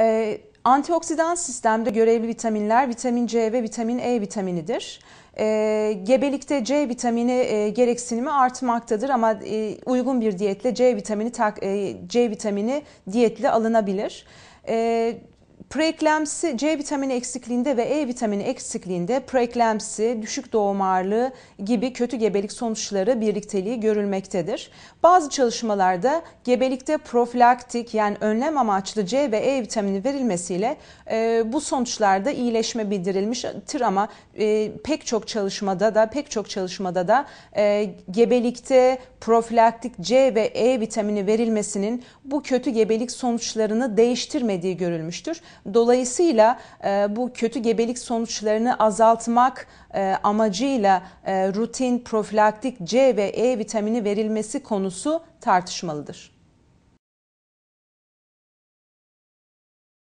E, antioksidan sistemde görevli vitaminler vitamin C ve vitamin E vitaminidir. E, gebelikte C vitamini e, gereksinimi artmaktadır ama e, uygun bir diyetle C vitamini tak, e, C vitamini diyetle alınabilir. E, Preeklemsi C vitamini eksikliğinde ve E vitamini eksikliğinde preeklemsi, düşük doğum ağırlığı gibi kötü gebelik sonuçları birlikteliği görülmektedir. Bazı çalışmalarda gebelikte profilaktik yani önlem amaçlı C ve E vitamini verilmesiyle e, bu sonuçlarda iyileşme bildirilmiştir ama e, pek çok çalışmada da pek çok çalışmada da e, gebelikte profilaktik C ve E vitamini verilmesinin bu kötü gebelik sonuçlarını değiştirmediği görülmüştür. Dolayısıyla e, bu kötü gebelik sonuçlarını azaltmak e, amacıyla e, rutin profilaktik C ve E vitamini verilmesi konusu tartışmalıdır.